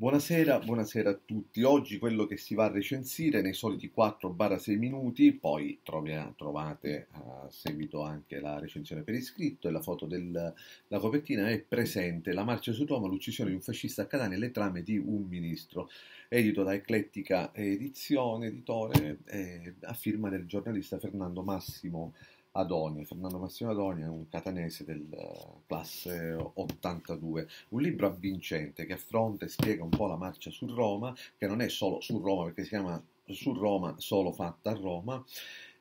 Buonasera, buonasera, a tutti. Oggi quello che si va a recensire nei soliti 4-6 minuti, poi trovia, trovate a seguito anche la recensione per iscritto e la foto della copertina, è presente La marcia su Roma, l'uccisione di un fascista a Catania e le trame di un ministro, edito da Eclettica Edizione, editore, eh, a firma del giornalista Fernando Massimo Adoni, Fernando Massimo Adoni è un catanese del eh, classe 82, un libro avvincente che affronta e spiega un po' la marcia su Roma, che non è solo su Roma perché si chiama su Roma solo fatta a Roma,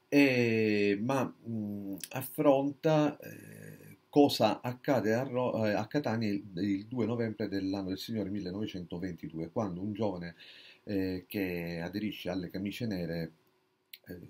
e, ma mh, affronta eh, cosa accade a, Ro- eh, a Catania il, il, 2 novembre dell'anno del Signore 1922, quando un giovane eh, che aderisce alle camicie nere Ehm,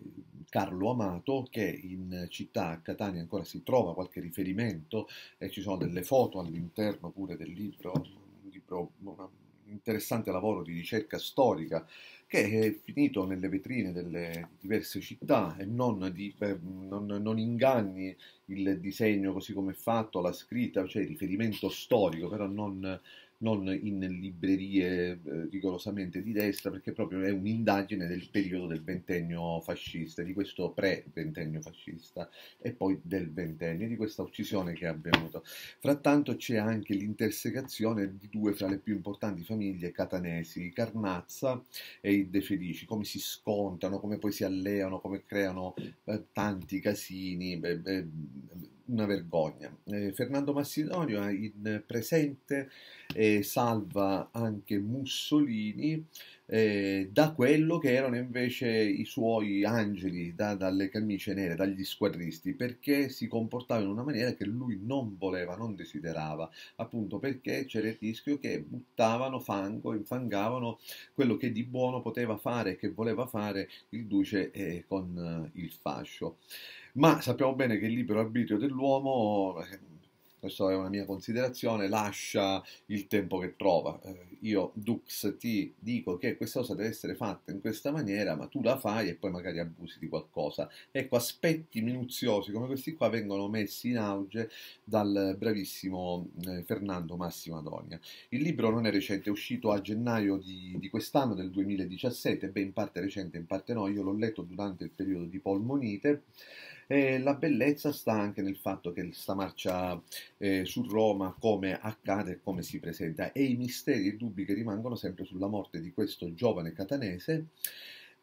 Carlo Amato che in città a Catania ancora si trova qualche riferimento e ci sono delle foto all'interno pure del libro, un, libro, un interessante lavoro di ricerca storica che è finito nelle vetrine delle diverse città e non, di, non, non inganni il disegno così come è fatto, la scritta, cioè il riferimento storico, però non non in librerie eh, rigorosamente di destra, perché proprio è un'indagine del periodo del ventennio fascista, di questo pre-ventennio fascista e poi del ventennio, di questa uccisione che è avvenuta. Frattanto c'è anche l'intersecazione di due fra le più importanti famiglie catanesi, i Carnazza e i De Felici, come si scontano, come poi si alleano, come creano eh, tanti casini. Beh, beh, una vergogna. Eh, Fernando Massidonio è in presente eh, salva anche Mussolini eh, da quello che erano invece i suoi angeli, da, dalle camicie nere, dagli squadristi, perché si comportava in una maniera che lui non voleva, non desiderava, appunto perché c'era il rischio che buttavano fango, infangavano quello che di buono poteva fare, e che voleva fare il duce eh, con eh, il fascio. Ma sappiamo bene che il libero arbitrio dell'uomo eh, questa è una mia considerazione, lascia il tempo che trova. Eh, io, Dux, ti dico che questa cosa deve essere fatta in questa maniera, ma tu la fai e poi magari abusi di qualcosa. Ecco, aspetti minuziosi come questi qua vengono messi in auge dal bravissimo eh, Fernando Massimo Adonia. Il libro non è recente, è uscito a gennaio di, di quest'anno, del 2017, beh, in parte recente, in parte no, io l'ho letto durante il periodo di polmonite. Eh, la bellezza sta anche nel fatto che sta marcia eh, su Roma, come accade e come si presenta, e i misteri e i dubbi che rimangono sempre sulla morte di questo giovane catanese.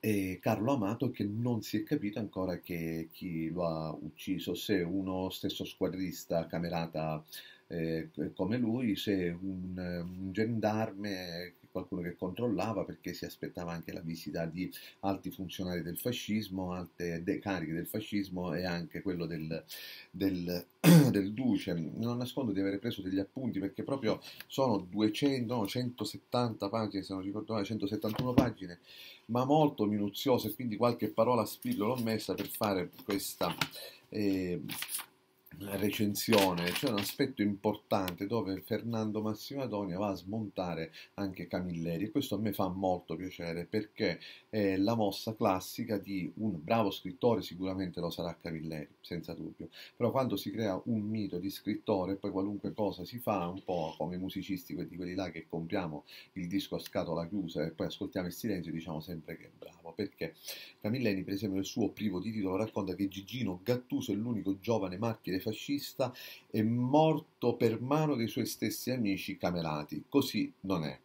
Eh, Carlo Amato che non si è capito ancora chi lo ha ucciso, se uno stesso squadrista camerata eh, come lui, se un, un gendarme qualcuno che controllava perché si aspettava anche la visita di alti funzionari del fascismo, alte cariche del fascismo e anche quello del, del, del, duce. Non nascondo di aver preso degli appunti perché proprio sono 200, no, 170 pagine, se non ricordo male, 171 pagine, ma molto minuziose, quindi qualche parola a spillo l'ho messa per fare questa... Eh, recensione c'è un aspetto importante dove Fernando Massimo Adonia va a smontare anche Camilleri e questo a me fa molto piacere perché è la mossa classica di un bravo scrittore sicuramente lo sarà Camilleri senza dubbio però quando si crea un mito di scrittore poi qualunque cosa si fa un po' come i musicisti di quelli là che compriamo il disco a scatola chiusa e poi ascoltiamo il silenzio e diciamo sempre che è bravo perché Camilleri per esempio nel suo privo di titolo racconta che Gigino Gattuso è l'unico giovane martire fascista è morto per mano dei suoi stessi amici camerati. Così non è.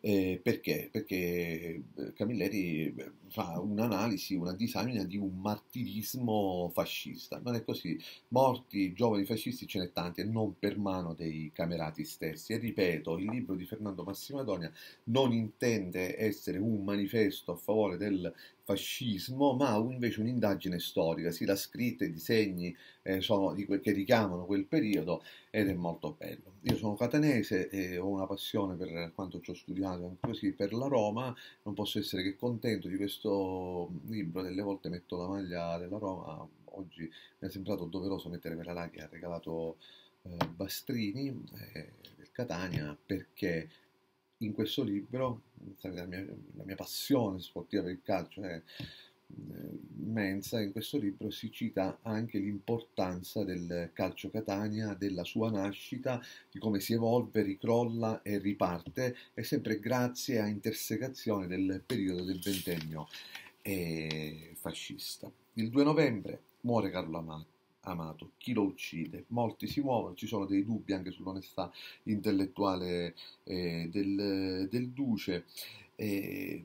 Eh, perché? Perché eh, Camilleri eh, fa un'analisi, una disamina di un martirismo fascista. Non è così. Morti giovani fascisti ce n'è tanti, e non per mano dei camerati stessi. E ripeto, il libro di Fernando Massimadonia non intende essere un manifesto a favore del fascismo, ma invece un'indagine storica, si sì, la scritta, i disegni eh, sono di quel che richiamano quel periodo ed è molto bello. Io sono catanese e ho una passione per quanto ci ho studiato, anche così per la Roma, non posso essere che contento di questo libro, delle volte metto la maglia della Roma, oggi mi è sembrato doveroso mettere quella là che ha regalato eh, Bastrini eh, del Catania perché in questo libro, la mia, la mia passione sportiva per il calcio è eh, immensa, in questo libro si cita anche l'importanza del calcio Catania, della sua nascita, di come si evolve, ricrolla e riparte, e sempre grazie a intersecazione del periodo del ventennio fascista. Il 2 novembre muore Carlo Amato amato. Chi lo uccide? Molti si muovono, ci sono dei dubbi anche sull'onestà intellettuale eh, del, del, duce. Eh,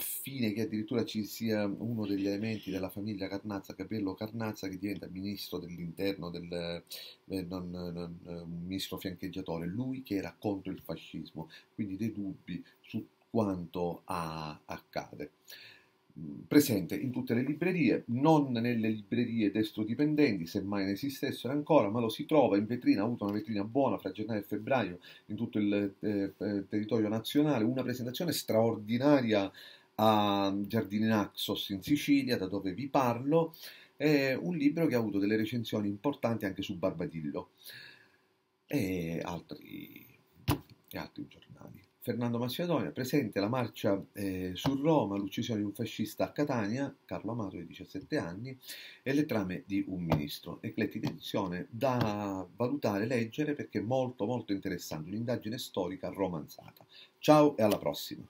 fine che addirittura ci sia uno degli elementi della famiglia Carnazza, Capello Carnazza, che diventa ministro dell'interno, del, eh, non, non, un ministro fiancheggiatore, lui che era contro il fascismo, quindi dei dubbi su quanto a, accade presente in tutte le librerie, non nelle librerie destrodipendenti, semmai ne esistessero ancora, ma lo si trova in vetrina, ha avuto una vetrina buona fra gennaio e febbraio in tutto il eh, eh territorio nazionale, una presentazione straordinaria a Giardini Naxos in Sicilia, da dove vi parlo, è un libro che ha avuto delle recensioni importanti anche su Barbadillo e altri, e altri giornali. Fernando Macedonia, presente la marcia eh, su Roma, l'uccisione di un fascista a Catania, Carlo Amato di 17 anni, e le trame di un ministro. Eclettica edizione da valutare, leggere perché è molto molto interessante, un'indagine storica romanzata. Ciao e alla prossima!